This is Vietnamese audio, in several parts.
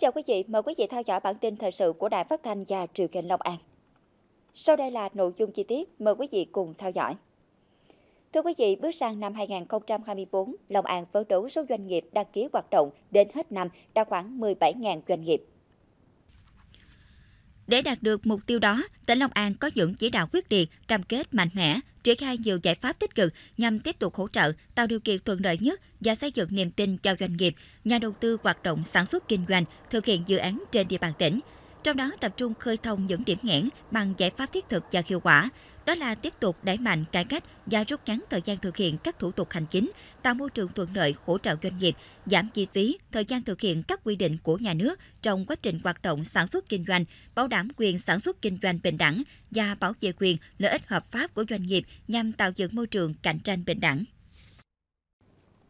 chào quý vị, mời quý vị theo dõi bản tin thời sự của Đài Phát thanh và Truyền hình Long An. Sau đây là nội dung chi tiết, mời quý vị cùng theo dõi. Thưa quý vị, bước sang năm 2024, Long An phấn đấu số doanh nghiệp đăng ký hoạt động đến hết năm đạt khoảng 17.000 doanh nghiệp. Để đạt được mục tiêu đó, tỉnh Long An có những chỉ đạo quyết liệt, cam kết mạnh mẽ, triển khai nhiều giải pháp tích cực nhằm tiếp tục hỗ trợ, tạo điều kiện thuận lợi nhất và xây dựng niềm tin cho doanh nghiệp, nhà đầu tư hoạt động sản xuất kinh doanh, thực hiện dự án trên địa bàn tỉnh. Trong đó tập trung khơi thông những điểm nghẽn bằng giải pháp thiết thực và hiệu quả, đó là tiếp tục đẩy mạnh cải cách và rút ngắn thời gian thực hiện các thủ tục hành chính, tạo môi trường thuận lợi hỗ trợ doanh nghiệp, giảm chi phí, thời gian thực hiện các quy định của nhà nước trong quá trình hoạt động sản xuất kinh doanh, bảo đảm quyền sản xuất kinh doanh bình đẳng và bảo vệ quyền lợi ích hợp pháp của doanh nghiệp nhằm tạo dựng môi trường cạnh tranh bình đẳng.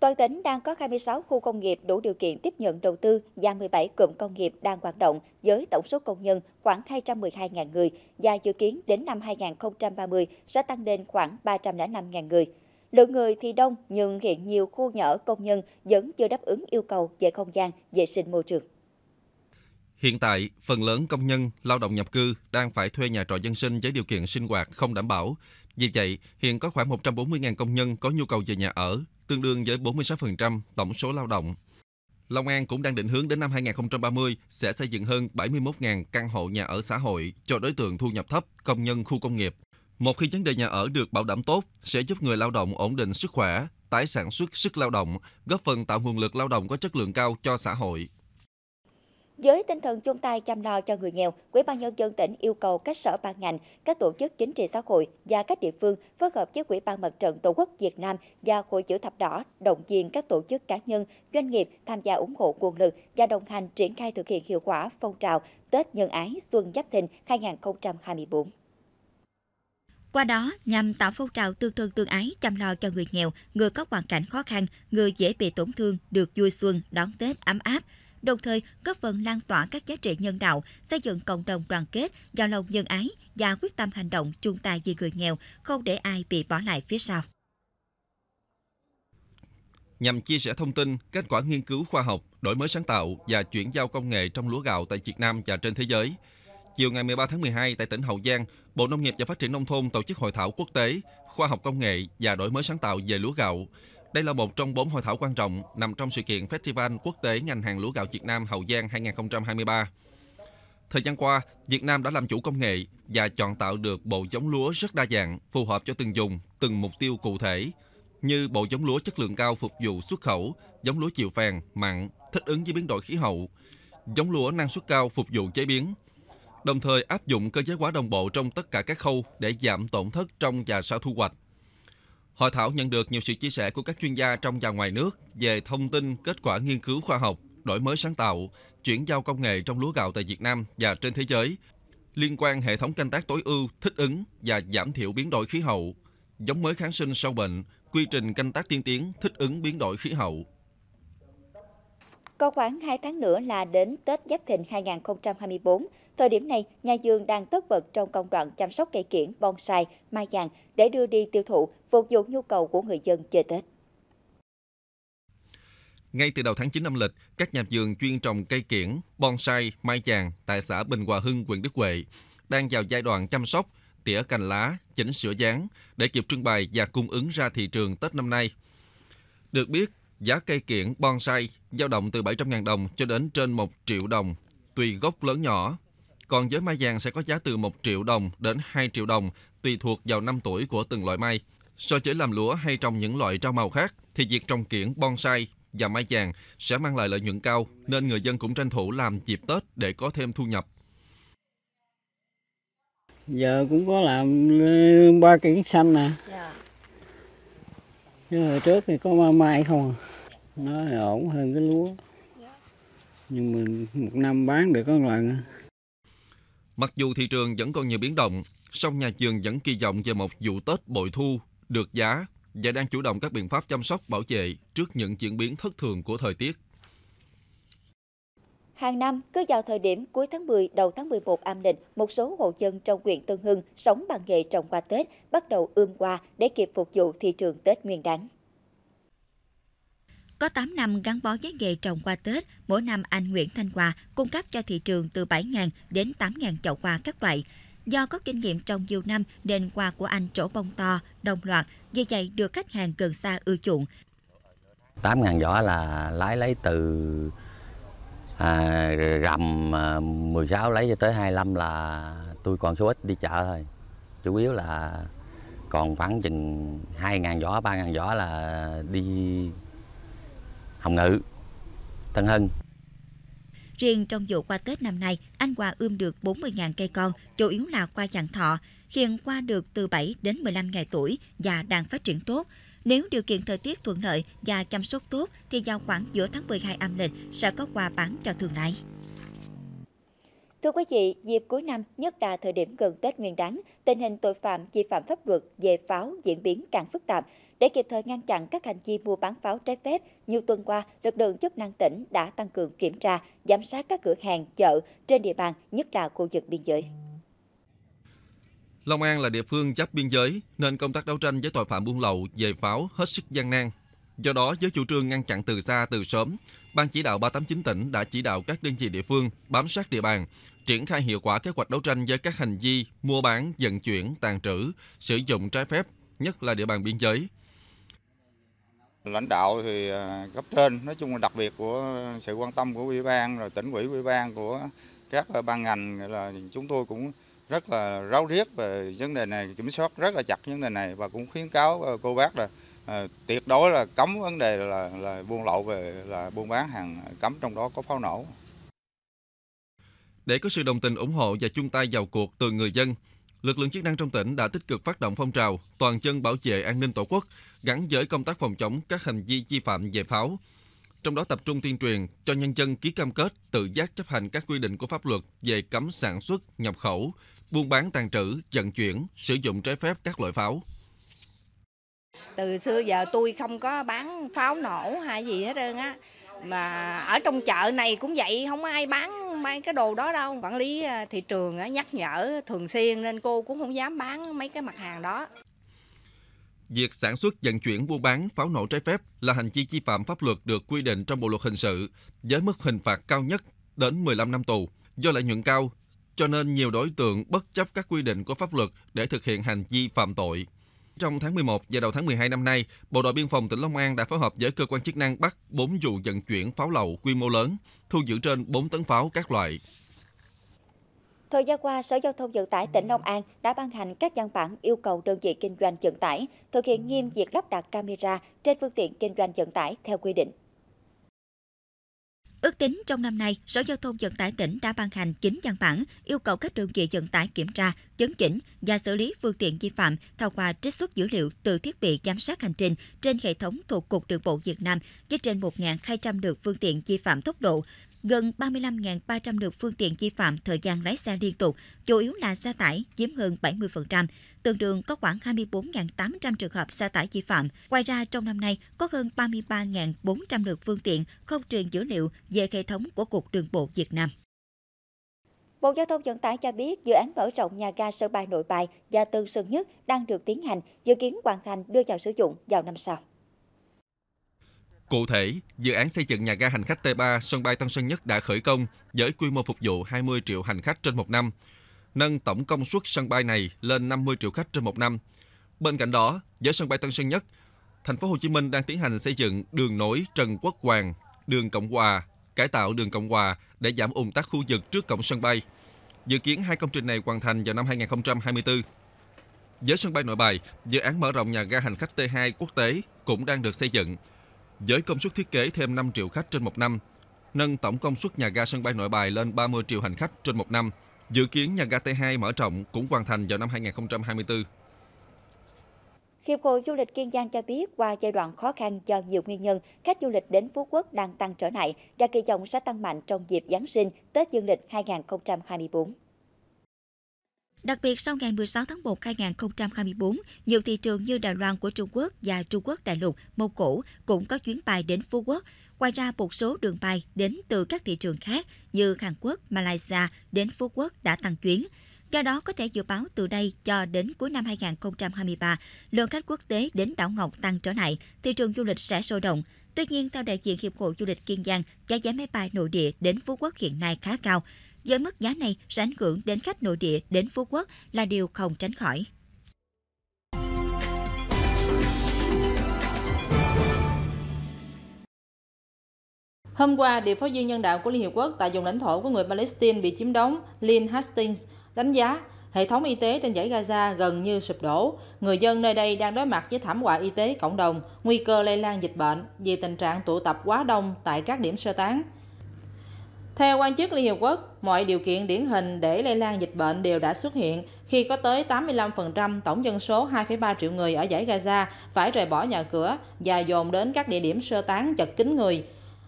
Toàn tỉnh đang có 26 khu công nghiệp đủ điều kiện tiếp nhận đầu tư và 17 cụm công nghiệp đang hoạt động với tổng số công nhân khoảng 212.000 người và dự kiến đến năm 2030 sẽ tăng lên khoảng 305.000 người. Lượng người thì đông nhưng hiện nhiều khu nhà công nhân vẫn chưa đáp ứng yêu cầu về không gian, vệ sinh môi trường. Hiện tại, phần lớn công nhân, lao động nhập cư đang phải thuê nhà trọ dân sinh với điều kiện sinh hoạt không đảm bảo, vì vậy, hiện có khoảng 140.000 công nhân có nhu cầu về nhà ở, tương đương với 46% tổng số lao động. Long An cũng đang định hướng đến năm 2030 sẽ xây dựng hơn 71.000 căn hộ nhà ở xã hội cho đối tượng thu nhập thấp, công nhân khu công nghiệp. Một khi vấn đề nhà ở được bảo đảm tốt, sẽ giúp người lao động ổn định sức khỏe, tái sản xuất sức lao động, góp phần tạo nguồn lực lao động có chất lượng cao cho xã hội. Với tinh thần chung tay chăm lo cho người nghèo, Ủy ban nhân dân tỉnh yêu cầu các sở ban ngành, các tổ chức chính trị xã hội và các địa phương phối hợp với Ủy ban Mặt trận Tổ quốc Việt Nam và Hội chữ thập đỏ động viên các tổ chức cá nhân, doanh nghiệp tham gia ủng hộ nguồn lực và đồng hành triển khai thực hiện hiệu quả phong trào Tết nhân ái Xuân Giáp Thìn 2024. Qua đó nhằm tạo phong trào tương thân tương ái chăm lo cho người nghèo, người có hoàn cảnh khó khăn, người dễ bị tổn thương được vui xuân đón Tết ấm áp đồng thời góp phần lan tỏa các giá trị nhân đạo, xây dựng cộng đồng đoàn kết, giao lòng nhân ái và quyết tâm hành động chung tay vì người nghèo, không để ai bị bỏ lại phía sau. Nhằm chia sẻ thông tin, kết quả nghiên cứu khoa học, đổi mới sáng tạo và chuyển giao công nghệ trong lúa gạo tại Việt Nam và trên thế giới, chiều ngày 13 tháng 12 tại tỉnh Hậu Giang, Bộ Nông nghiệp và Phát triển Nông thôn tổ chức hội thảo quốc tế Khoa học công nghệ và đổi mới sáng tạo về lúa gạo đây là một trong bốn hội thảo quan trọng nằm trong sự kiện Festival Quốc tế ngành hàng lúa gạo Việt Nam Hậu Giang 2023. Thời gian qua, Việt Nam đã làm chủ công nghệ và chọn tạo được bộ giống lúa rất đa dạng, phù hợp cho từng dùng, từng mục tiêu cụ thể, như bộ giống lúa chất lượng cao phục vụ xuất khẩu, giống lúa chịu phèn, mặn, thích ứng với biến đổi khí hậu, giống lúa năng suất cao phục vụ chế biến, đồng thời áp dụng cơ giới hóa đồng bộ trong tất cả các khâu để giảm tổn thất trong và sau thu hoạch. Hội thảo nhận được nhiều sự chia sẻ của các chuyên gia trong và ngoài nước về thông tin, kết quả nghiên cứu khoa học, đổi mới sáng tạo, chuyển giao công nghệ trong lúa gạo tại Việt Nam và trên thế giới, liên quan hệ thống canh tác tối ưu, thích ứng và giảm thiểu biến đổi khí hậu, giống mới kháng sinh sâu bệnh, quy trình canh tác tiên tiến, thích ứng biến đổi khí hậu, có khoảng 2 tháng nữa là đến Tết Giáp Thìn 2024. Thời điểm này, nhà vườn đang tất bật trong công đoạn chăm sóc cây kiển, bonsai, mai vàng để đưa đi tiêu thụ, phục vụ nhu cầu của người dân chơi Tết. Ngay từ đầu tháng 9 âm lịch, các nhà vườn chuyên trồng cây kiển, bonsai, mai vàng tại xã Bình Hòa Hưng, huyện Đức Huệ đang vào giai đoạn chăm sóc, tỉa cành lá, chỉnh sửa dáng để kịp trưng bày và cung ứng ra thị trường Tết năm nay. Được biết, Giá cây kiển bonsai dao động từ 700.000 đồng cho đến trên 1 triệu đồng, tùy gốc lớn nhỏ. Còn giới mai vàng sẽ có giá từ 1 triệu đồng đến 2 triệu đồng, tùy thuộc vào năm tuổi của từng loại mai. So với làm lúa hay trong những loại rau màu khác, thì việc trồng kiển bonsai và mai vàng sẽ mang lại lợi nhuận cao, nên người dân cũng tranh thủ làm dịp Tết để có thêm thu nhập. Giờ cũng có làm ba cây xanh nè. Dạ chứ hồi trước thì có mai mai không à? nó ổn hơn cái lúa dạ. nhưng mà một năm bán được có lần mặc dù thị trường vẫn còn nhiều biến động song nhà vườn vẫn kỳ vọng về một vụ tết bội thu được giá và đang chủ động các biện pháp chăm sóc bảo vệ trước những diễn biến thất thường của thời tiết Hàng năm, cứ vào thời điểm cuối tháng 10, đầu tháng 11 âm lịch, một số hộ dân trong huyện Tân Hưng sống bằng nghề trồng hoa Tết bắt đầu ươm hoa để kịp phục vụ thị trường Tết nguyên đáng. Có 8 năm gắn bó với nghề trồng hoa Tết, mỗi năm anh Nguyễn Thanh Hòa cung cấp cho thị trường từ 7.000 đến 8.000 chậu hoa các loại. Do có kinh nghiệm trong nhiều năm nên hoa của anh trổ bông to, đồng loạt, vì vậy được khách hàng gần xa ưa chuộng. 8.000 giỏ là lái lấy từ à, rằm à, 16 lấy cho tới 25 là tôi còn số ít đi chợ thôi chủ yếu là còn khoảng chừng 2.000 giỏ 3.000 giỏ là đi Hồng Ngự Tân Hưng Riêng trong vụ qua Tết năm nay, anh Hòa ươm được 40.000 cây con, chủ yếu là qua chặng thọ, hiện qua được từ 7 đến 15 ngày tuổi và đang phát triển tốt. Nếu điều kiện thời tiết thuận lợi và chăm sóc tốt thì vào khoảng giữa tháng 12 âm lịch sẽ có quà bán cho thương lái. Thưa quý vị, dịp cuối năm, nhất là thời điểm gần Tết Nguyên đán, tình hình tội phạm vi phạm pháp luật về pháo diễn biến càng phức tạp. Để kịp thời ngăn chặn các hành vi mua bán pháo trái phép, nhiều tuần qua, lực lượng chức năng tỉnh đã tăng cường kiểm tra, giám sát các cửa hàng, chợ trên địa bàn, nhất là khu vực biên giới. Long An là địa phương giáp biên giới nên công tác đấu tranh với tội phạm buôn lậu về pháo hết sức gian nan. Do đó, với chủ trương ngăn chặn từ xa từ sớm, Ban chỉ đạo 389 tỉnh đã chỉ đạo các đơn vị địa phương bám sát địa bàn, triển khai hiệu quả kế hoạch đấu tranh với các hành vi mua bán, vận chuyển, tàn trữ, sử dụng trái phép, nhất là địa bàn biên giới. Lãnh đạo thì à, cấp trên, nói chung là đặc biệt của sự quan tâm của ủy ban, rồi tỉnh ủy ủy ban của các à, ban ngành là chúng tôi cũng rất là ráo riết về vấn đề này kiểm soát rất là chặt vấn đề này và cũng khuyến cáo ờ, cô bác là à, tuyệt đối là cấm vấn đề là, là buôn lậu về là buôn bán hàng cấm trong đó có pháo nổ. Để có sự đồng tình ủng hộ và chung tay vào cuộc từ người dân, lực lượng chức năng trong tỉnh đã tích cực phát động phong trào toàn dân bảo vệ an ninh tổ quốc gắn với công tác phòng chống các hành vi vi phạm về pháo trong đó tập trung tuyên truyền cho nhân dân ký cam kết tự giác chấp hành các quy định của pháp luật về cấm sản xuất, nhập khẩu, buôn bán tàn trữ, vận chuyển, sử dụng trái phép các loại pháo. Từ xưa giờ tôi không có bán pháo nổ hay gì hết trơn á. Mà ở trong chợ này cũng vậy, không ai bán mấy cái đồ đó đâu. Quản lý à, thị trường nhắc nhở thường xuyên nên cô cũng không dám bán mấy cái mặt hàng đó việc sản xuất, vận chuyển, buôn bán pháo nổ trái phép là hành vi vi phạm pháp luật được quy định trong Bộ luật hình sự với mức hình phạt cao nhất đến 15 năm tù. Do lợi nhuận cao, cho nên nhiều đối tượng bất chấp các quy định của pháp luật để thực hiện hành vi phạm tội. Trong tháng 11 và đầu tháng 12 năm nay, Bộ đội Biên phòng tỉnh Long An đã phối hợp với cơ quan chức năng bắt 4 vụ vận chuyển pháo lậu quy mô lớn, thu giữ trên 4 tấn pháo các loại. Thời gian qua, Sở Giao thông Vận tải tỉnh Long An đã ban hành các văn bản yêu cầu đơn vị kinh doanh vận tải thực hiện nghiêm việc lắp đặt camera trên phương tiện kinh doanh vận tải theo quy định. Ước tính trong năm nay, Sở Giao thông Vận tải tỉnh đã ban hành 9 văn bản yêu cầu các đơn vị vận tải kiểm tra, chấn chỉnh và xử lý phương tiện vi phạm thông qua trích xuất dữ liệu từ thiết bị giám sát hành trình trên hệ thống thuộc Cục Đường bộ Việt Nam với trên 1.200 lượt phương tiện vi phạm tốc độ, gần 35.300 lượt phương tiện vi phạm thời gian lái xe liên tục, chủ yếu là xe tải chiếm hơn 70%, tương đương có khoảng 24.800 trường hợp xe tải vi phạm. Ngoài ra, trong năm nay có hơn 33.400 lượt phương tiện không truyền dữ liệu về hệ thống của Cục Đường bộ Việt Nam. Bộ Giao thông Vận tải cho biết dự án mở rộng nhà ga sân bay nội bài và Tân Sơn Nhất đang được tiến hành, dự kiến hoàn thành đưa vào sử dụng vào năm sau. Cụ thể, dự án xây dựng nhà ga hành khách T3 sân bay Tân Sơn Nhất đã khởi công với quy mô phục vụ 20 triệu hành khách trên một năm, nâng tổng công suất sân bay này lên 50 triệu khách trên một năm. Bên cạnh đó, với sân bay Tân Sơn Nhất, thành phố Hồ Chí Minh đang tiến hành xây dựng đường nối Trần Quốc Hoàng, đường Cộng Hòa, cải tạo đường Cộng Hòa để giảm ùn tắc khu vực trước cổng sân bay. Dự kiến hai công trình này hoàn thành vào năm 2024. Với sân bay Nội Bài, dự án mở rộng nhà ga hành khách T2 quốc tế cũng đang được xây dựng với công suất thiết kế thêm 5 triệu khách trên một năm, nâng tổng công suất nhà ga sân bay Nội Bài lên 30 triệu hành khách trên một năm. Dự kiến nhà ga T2 mở rộng cũng hoàn thành vào năm 2024. Hiệp hội Du lịch Kiên Giang cho biết qua giai đoạn khó khăn do nhiều nguyên nhân, khách du lịch đến Phú Quốc đang tăng trở lại và kỳ vọng sẽ tăng mạnh trong dịp Giáng sinh Tết Dương lịch 2024. Đặc biệt sau ngày 16 tháng 1 2024, nhiều thị trường như Đài Loan của Trung Quốc và Trung Quốc đại lục, Mông Cổ cũng có chuyến bay đến Phú Quốc. Ngoài ra, một số đường bay đến từ các thị trường khác như Hàn Quốc, Malaysia đến Phú Quốc đã tăng chuyến. Do đó, có thể dự báo từ đây cho đến cuối năm 2023, lượng khách quốc tế đến đảo Ngọc tăng trở lại, thị trường du lịch sẽ sôi động. Tuy nhiên, theo đại diện Hiệp hội Du lịch Kiên Giang, giá vé máy bay nội địa đến Phú Quốc hiện nay khá cao với mức giá này sẽ ảnh hưởng đến khách nội địa đến Phú Quốc là điều không tránh khỏi. Hôm qua, điều phối viên nhân đạo của Liên Hiệp Quốc tại vùng lãnh thổ của người Palestine bị chiếm đóng Lynn Hastings đánh giá hệ thống y tế trên dãy Gaza gần như sụp đổ. Người dân nơi đây đang đối mặt với thảm họa y tế cộng đồng, nguy cơ lây lan dịch bệnh vì tình trạng tụ tập quá đông tại các điểm sơ tán. Theo quan chức Liên Hiệp Quốc, mọi điều kiện điển hình để lây lan dịch bệnh đều đã xuất hiện khi có tới 85% tổng dân số 2,3 triệu người ở giải Gaza phải rời bỏ nhà cửa và dồn đến các địa điểm sơ tán chật kín người.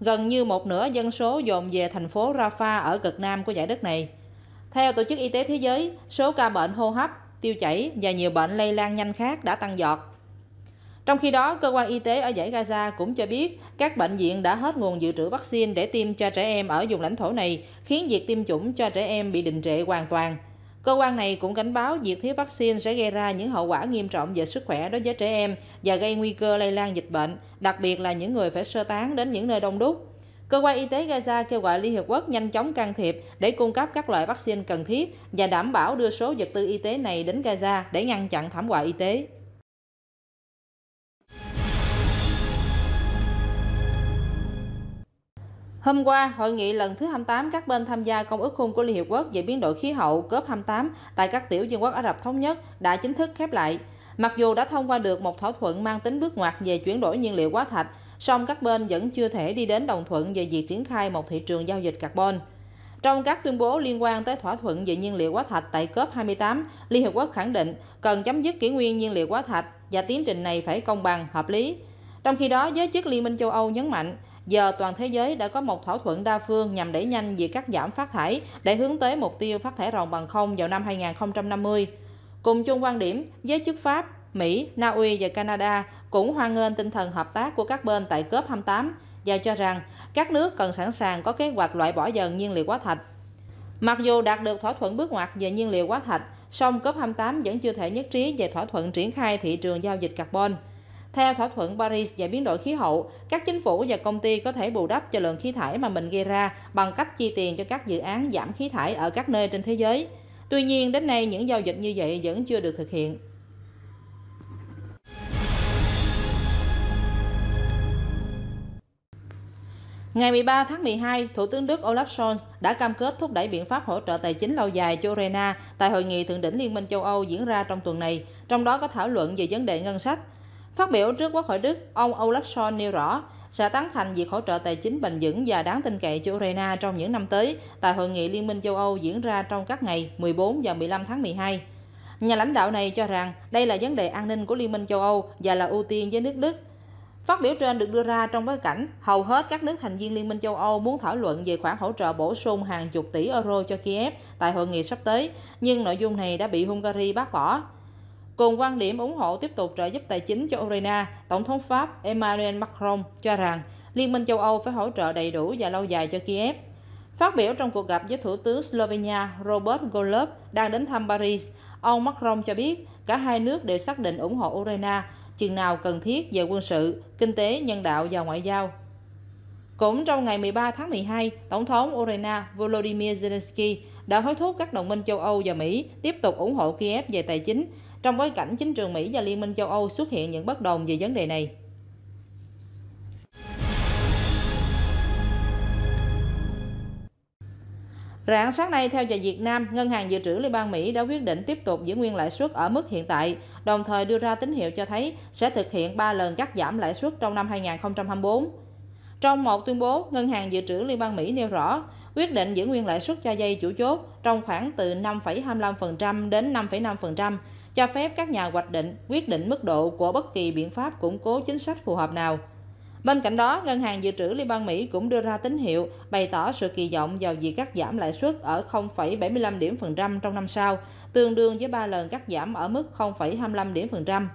Gần như một nửa dân số dồn về thành phố Rafah ở cực nam của giải đất này. Theo Tổ chức Y tế Thế giới, số ca bệnh hô hấp, tiêu chảy và nhiều bệnh lây lan nhanh khác đã tăng giọt trong khi đó, cơ quan y tế ở giải Gaza cũng cho biết các bệnh viện đã hết nguồn dự trữ vaccine để tiêm cho trẻ em ở vùng lãnh thổ này, khiến việc tiêm chủng cho trẻ em bị đình trệ hoàn toàn. Cơ quan này cũng cảnh báo việc thiếu vaccine sẽ gây ra những hậu quả nghiêm trọng về sức khỏe đối với trẻ em và gây nguy cơ lây lan dịch bệnh, đặc biệt là những người phải sơ tán đến những nơi đông đúc. Cơ quan y tế Gaza kêu gọi Liên Hiệp Quốc nhanh chóng can thiệp để cung cấp các loại vaccine cần thiết và đảm bảo đưa số vật tư y tế này đến Gaza để ngăn chặn thảm họa y tế. Hôm qua, hội nghị lần thứ 28 các bên tham gia Công ước Khung của Liên Hiệp Quốc về biến đổi khí hậu COP28 tại các tiểu vương quốc Ả Rập Thống Nhất đã chính thức khép lại. Mặc dù đã thông qua được một thỏa thuận mang tính bước ngoặt về chuyển đổi nhiên liệu hóa thạch, song các bên vẫn chưa thể đi đến đồng thuận về việc triển khai một thị trường giao dịch carbon. Trong các tuyên bố liên quan tới thỏa thuận về nhiên liệu hóa thạch tại COP28, Liên Hiệp Quốc khẳng định cần chấm dứt kỷ nguyên nhiên liệu hóa thạch và tiến trình này phải công bằng, hợp lý. Trong khi đó, giới chức Liên minh châu Âu nhấn mạnh Giờ toàn thế giới đã có một thỏa thuận đa phương nhằm đẩy nhanh việc cắt giảm phát thải để hướng tới mục tiêu phát thải ròng bằng không vào năm 2050. Cùng chung quan điểm, giới chức Pháp, Mỹ, Na Uy và Canada cũng hoan nghênh tinh thần hợp tác của các bên tại COP28 và cho rằng các nước cần sẵn sàng có kế hoạch loại bỏ dần nhiên liệu hóa thạch. Mặc dù đạt được thỏa thuận bước ngoặt về nhiên liệu hóa thạch, song COP28 vẫn chưa thể nhất trí về thỏa thuận triển khai thị trường giao dịch carbon – theo thỏa thuận Paris về biến đổi khí hậu, các chính phủ và công ty có thể bù đắp cho lượng khí thải mà mình gây ra bằng cách chi tiền cho các dự án giảm khí thải ở các nơi trên thế giới. Tuy nhiên, đến nay những giao dịch như vậy vẫn chưa được thực hiện. Ngày 13 tháng 12, Thủ tướng Đức Olaf Scholz đã cam kết thúc đẩy biện pháp hỗ trợ tài chính lâu dài cho Ukraine tại hội nghị thượng đỉnh Liên minh châu Âu diễn ra trong tuần này, trong đó có thảo luận về vấn đề ngân sách. Phát biểu trước Quốc hội Đức, ông Olafsson nêu rõ sẽ tán thành việc hỗ trợ tài chính bền vững và đáng tin cậy cho Ukraine trong những năm tới tại Hội nghị Liên minh châu Âu diễn ra trong các ngày 14 và 15 tháng 12. Nhà lãnh đạo này cho rằng đây là vấn đề an ninh của Liên minh châu Âu và là ưu tiên với nước Đức. Phát biểu trên được đưa ra trong bối cảnh hầu hết các nước thành viên Liên minh châu Âu muốn thảo luận về khoản hỗ trợ bổ sung hàng chục tỷ euro cho Kiev tại hội nghị sắp tới, nhưng nội dung này đã bị Hungary bác bỏ. Cùng quan điểm ủng hộ tiếp tục trợ giúp tài chính cho Ukraine, Tổng thống Pháp Emmanuel Macron cho rằng Liên minh châu Âu phải hỗ trợ đầy đủ và lâu dài cho Kiev. Phát biểu trong cuộc gặp với Thủ tướng Slovenia Robert golub đang đến thăm Paris, ông Macron cho biết cả hai nước đều xác định ủng hộ Ukraine chừng nào cần thiết về quân sự, kinh tế, nhân đạo và ngoại giao. Cũng trong ngày 13 tháng 12, Tổng thống Ukraine Volodymyr Zelensky đã hối thúc các đồng minh châu Âu và Mỹ tiếp tục ủng hộ Kiev về tài chính trong bối cảnh chính trường Mỹ và Liên minh châu Âu xuất hiện những bất đồng về vấn đề này. Rạng sáng nay, theo giờ Việt Nam, Ngân hàng Dự trữ Liên bang Mỹ đã quyết định tiếp tục giữ nguyên lãi suất ở mức hiện tại, đồng thời đưa ra tín hiệu cho thấy sẽ thực hiện 3 lần cắt giảm lãi suất trong năm 2024. Trong một tuyên bố, Ngân hàng Dự trữ Liên bang Mỹ nêu rõ, quyết định giữ nguyên lãi suất cho vay chủ chốt trong khoảng từ 5,25% đến 5,5%, cho phép các nhà hoạch định quyết định mức độ của bất kỳ biện pháp củng cố chính sách phù hợp nào. Bên cạnh đó, Ngân hàng Dự trữ Liên bang Mỹ cũng đưa ra tín hiệu bày tỏ sự kỳ vọng vào việc cắt giảm lãi suất ở 0,75 điểm phần trăm trong năm sau, tương đương với 3 lần cắt giảm ở mức 0,25 điểm phần trăm.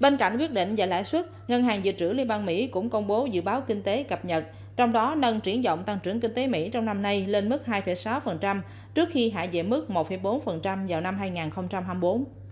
Bên cạnh quyết định về lãi suất, Ngân hàng Dự trữ Liên bang Mỹ cũng công bố dự báo kinh tế cập nhật, trong đó nâng triển vọng tăng trưởng kinh tế Mỹ trong năm nay lên mức 2,6% trước khi hạ về mức 1,4% vào năm 2024.